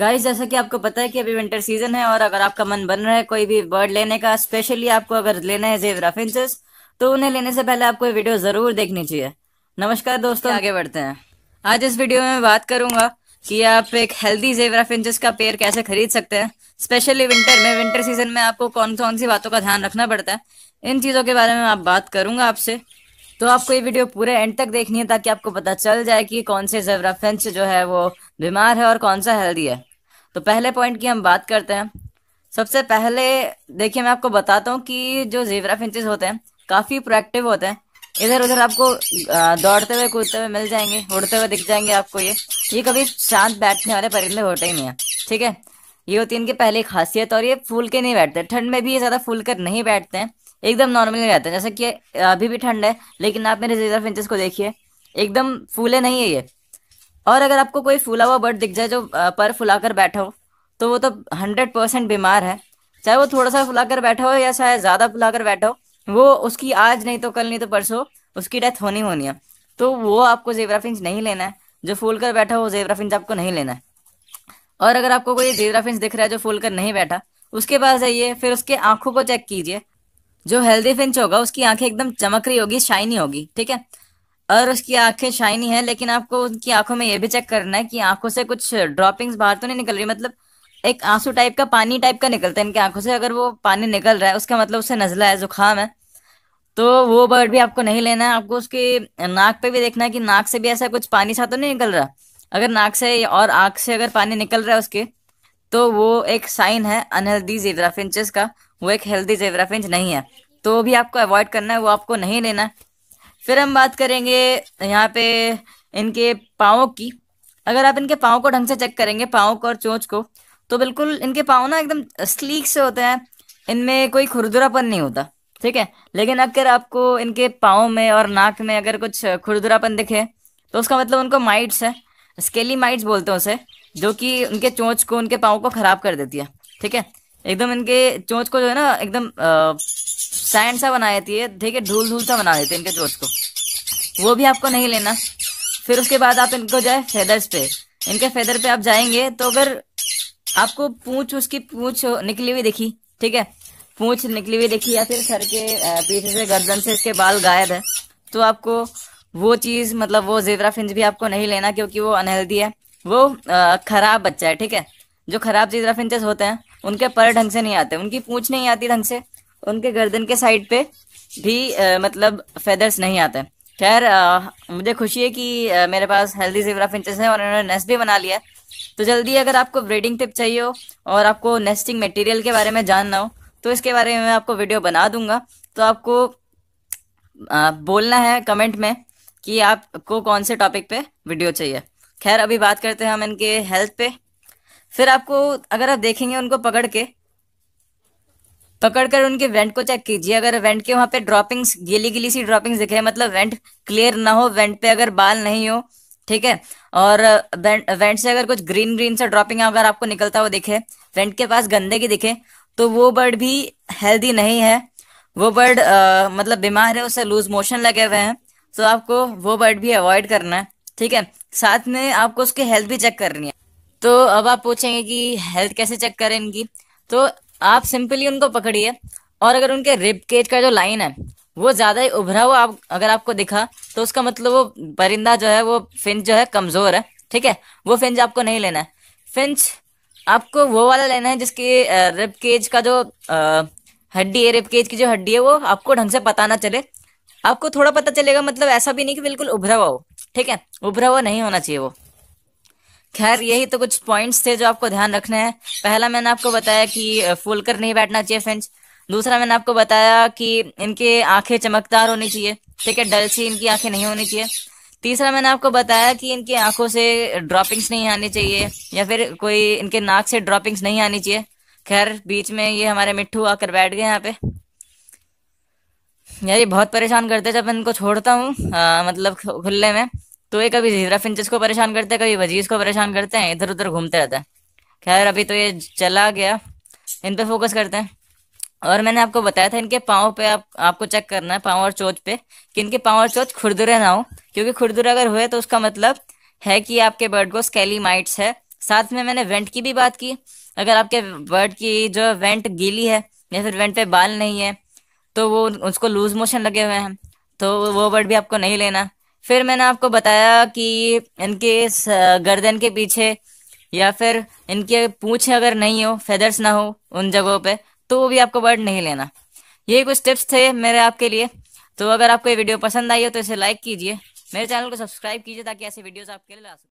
guys जैसा कि आपको पता है कि अभी विंटर सीजन है और अगर आपका मन बन रहा है कोई भी बर्ड लेने का स्पेशली आपको अगर लेना है जेवरा फिंसेस तो उन्हें लेने से पहले आपको ये वीडियो ज़रूर देखनी चाहिए नमस्कार दोस्तों आगे बढ़ते हैं आज इस वीडियो में बात करूंगा कि आप एक हेल्दी जेवरा फिंचेस का पेड़ कैसे खरीद सकते हैं स्पेशली विंटर में विंटर सीजन में आपको कौन कौन सी बातों का ध्यान रखना पड़ता है इन चीज़ों के बारे में आप बात करूंगा आपसे तो आपको ये वीडियो पूरे एंड तक देखनी है ताकि आपको पता चल जाए कि कौन से जेवरा फिंच जो है वो बीमार है और कौन सा हेल्दी है तो पहले पॉइंट की हम बात करते हैं सबसे पहले देखिए मैं आपको बताता हूँ कि जो जेवरा फिंचेस होते हैं काफ़ी प्रोएक्टिव होते हैं इधर उधर आपको दौड़ते हुए कूदते हुए मिल जाएंगे उड़ते हुए दिख जाएंगे आपको ये ये कभी शांत बैठने वाले परिंदे होते ही नहीं है ठीक है ये होती है इनकी पहली खासियत और ये फूल के नहीं बैठते ठंड में भी ये ज़्यादा फूल कर नहीं बैठते हैं एकदम नॉर्मली रहते हैं जैसे कि अभी भी ठंड है लेकिन आप मेरे जेवरा फिंचेस को देखिए एकदम फूले नहीं है ये और अगर आपको कोई फूला हुआ बर्ड दिख जाए जो पर फुलाकर बैठा हो तो वो तो हंड्रेड परसेंट बीमार है चाहे वो थोड़ा सा फुलाकर बैठा हो या चाहे ज़्यादा फुलाकर बैठा हो वो उसकी आज नहीं तो कल नहीं तो परसों उसकी डेथ होनी होनी है तो वो आपको जेबरा फिंच नहीं लेना है जो फूल कर बैठा हो वो जेबरा फिंच आपको नहीं लेना है और अगर आपको कोई जेबरा फिंच दिख रहा है जो फूल कर नहीं बैठा उसके पास जाइए फिर उसके आंखों को चेक कीजिए जो हेल्दी फिंच होगा उसकी आंखें एकदम चमक रही होगी शाइनी होगी ठीक है और उसकी आंखें शाइनी है लेकिन आपको उनकी आंखों में ये भी चेक करना है कि आंखों से कुछ ड्रॉपिंग्स बाहर तो नहीं निकल रही मतलब एक आंसू टाइप का पानी टाइप का निकलता है इनकी आंखों से अगर वो पानी निकल रहा है उसका मतलब उससे नजला है जुकाम है तो वो बर्ड भी आपको नहीं लेना है आपको उसके नाक पे भी देखना है कि नाक से भी ऐसा कुछ पानी सा तो नहीं निकल रहा अगर नाक से और आँख से अगर पानी निकल रहा है उसके तो वो एक साइन है अनहेल्दी जेवरा का वो एक हेल्दी जेवराफिंच नहीं है तो भी आपको अवॉइड करना है वो आपको नहीं लेना है फिर हम बात करेंगे यहाँ पे इनके पाओ की अगर आप इनके पाओ को ढंग से चेक करेंगे पाओ को और चोच को तो बिल्कुल इनके पाओ ना एकदम स्लीक से होते हैं इनमें कोई खुरदुरापन नहीं होता ठीक है लेकिन अगर आपको इनके पाओ में और नाक में अगर कुछ खुरदुरापन दिखे तो उसका मतलब उनको माइट्स है स्केली माइट्स बोलते हैं उसे जो कि उनके चोच को उनके पाओ को ख़राब कर देती है ठीक है एकदम इनके चोच को जो है ना एकदम सैंड सा बना देती है ठीक है ढूल ढूल सा बना देती है इनके चोच को वो भी आपको नहीं लेना फिर उसके बाद आप इनको जाए फेदर्स पे इनके फेदर पे आप जाएंगे तो अगर आपको पूछ उसकी पूछ निकली हुई दिखी ठीक है पूछ निकली हुई दिखी या फिर सर के पीछे से गर्दन से इसके बाल गायब है तो आपको वो चीज़ मतलब वो जेवरा फिंज भी आपको नहीं लेना क्योंकि वो अनहेल्दी है वो ख़राब बच्चा है ठीक है जो ख़राब जेवरा फिंचेस होते हैं उनके पर ढंग से नहीं आते उनकी पूँछ नहीं आती ढंग से उनके गर्दन के साइड पे भी आ, मतलब फेदर्स नहीं आते खैर मुझे खुशी है कि आ, मेरे पास हेल्दी जेवरा फिंचेस हैं और उन्होंने नेस्ट भी बना लिया है तो जल्दी अगर आपको ब्रीडिंग टिप चाहिए हो और आपको नेस्टिंग मटेरियल के बारे में जानना हो तो इसके बारे में मैं आपको वीडियो बना दूंगा तो आपको आ, बोलना है कमेंट में कि आपको कौन से टॉपिक पे वीडियो चाहिए खैर अभी बात करते हैं हम इनके हेल्थ पे फिर आपको अगर आप देखेंगे उनको पकड़ के पकड़कर उनके वेंट को चेक कीजिए अगर वेंट के वहां पे ड्रॉपिंग्स गीली गीली सी ड्रॉपिंग्स दिखे मतलब वेंट क्लियर ना हो वेंट पे अगर बाल नहीं हो ठीक है और वेंट वेंट से अगर कुछ ग्रीन ग्रीन सा ड्रॉपिंग अगर आपको निकलता हुआ दिखे वेंट के पास गंदे की दिखे तो वो बर्ड भी हेल्दी नहीं है वो बर्ड आ, मतलब बीमार है उससे लूज मोशन लगे हुए हैं तो आपको वो बर्ड भी अवॉइड करना है ठीक है साथ में आपको उसकी हेल्थ भी चेक करनी है तो अब आप पूछेंगे कि हेल्थ कैसे चेक करें इनकी तो आप सिंपली उनको पकड़िए और अगर उनके रिब केज का जो लाइन है वो ज़्यादा ही उभरा हुआ आप अगर आपको दिखा तो उसका मतलब वो परिंदा जो है वो फिंच जो है कमज़ोर है ठीक है वो फिंच आपको नहीं लेना है फिंच आपको वो वाला लेना है जिसकी रिब केज का जो हड्डी है रिब केज की जो हड्डी है वो आपको ढंग से पता ना चले आपको थोड़ा पता चलेगा मतलब ऐसा भी नहीं कि बिल्कुल उभरा हुआ हो ठीक है उभरा हुआ नहीं होना चाहिए वो खैर यही तो कुछ पॉइंट्स थे जो आपको ध्यान रखने हैं पहला मैंने आपको बताया कि फूल कर नहीं बैठना चाहिए फ्रेंड्स दूसरा मैंने आपको बताया कि इनके आंखें चमकदार होनी चाहिए ठीक है डल सी इनकी आंखें नहीं होनी चाहिए तीसरा मैंने आपको बताया कि इनकी आंखों से ड्रॉपिंग्स नहीं आनी चाहिए या फिर कोई इनके नाक से ड्रॉपिंग्स नहीं आनी चाहिए खैर बीच में ये हमारे मिट्टू आकर बैठ गए यहाँ पे यार ये बहुत परेशान करते जब इनको छोड़ता हूँ मतलब खुले में तो ये कभी जीरा फिंचस को परेशान करते हैं कभी वजीज को परेशान करते हैं इधर उधर घूमते रहते हैं खैर अभी तो ये चला गया इन पर फोकस करते हैं और मैंने आपको बताया था इनके पाँव पे आप आपको चेक करना है पाँव और चोच पे कि इनके पाँव और चोच खुरदुरे ना हो क्योंकि खुरदुरे अगर हुए तो उसका मतलब है कि आपके बर्ड को स्केली माइट्स है साथ में मैंने वेंट की भी बात की अगर आपके बर्ड की जो वेंट गीली है या फिर वेंट पे बाल नहीं है तो वो उसको लूज मोशन लगे हुए हैं तो वो बर्ड भी आपको नहीं लेना फिर मैंने आपको बताया कि इनके गर्दन के पीछे या फिर इनके पूछ अगर नहीं हो फेदर्स ना हो उन जगहों पे तो वो भी आपको बर्ड नहीं लेना ये कुछ टिप्स थे मेरे आपके लिए तो अगर आपको ये वीडियो पसंद आई हो तो इसे लाइक कीजिए मेरे चैनल को सब्सक्राइब कीजिए ताकि ऐसे वीडियोस आपके लिए ला सकूँ